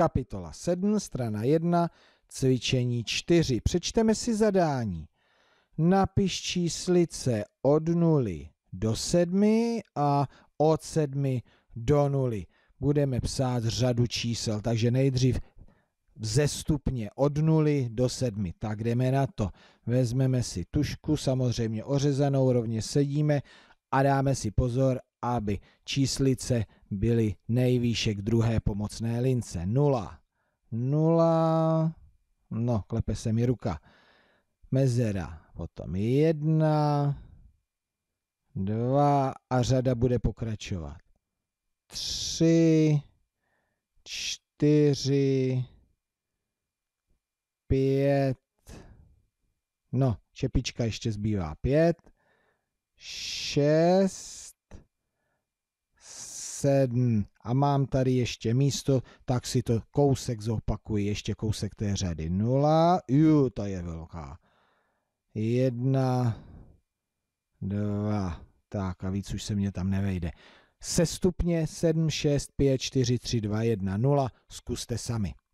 kapitola 7, strana 1, cvičení 4. Přečteme si zadání. Napiš číslice od 0 do 7 a od 7 do 0. Budeme psát řadu čísel, takže nejdřív vzestupně od 0 do 7. Tak jdeme na to. Vezmeme si tušku, samozřejmě ořezanou, rovně sedíme a dáme si pozor, aby číslice byly nejvýše k druhé pomocné lince. 0, 0, no klepe se mi ruka, mezera, potom 1, 2 a řada bude pokračovat. 3, 4, 5, no čepička ještě zbývá 5, 6, sedm a mám tady ještě místo, tak si to kousek zopakuji, ještě kousek té řady. Nula, ju, ta je velká. Jedna, dva, tak a víc už se mě tam nevejde. Sestupně 7, 6, 5, 4, 3, 2, 1, 0, zkuste sami.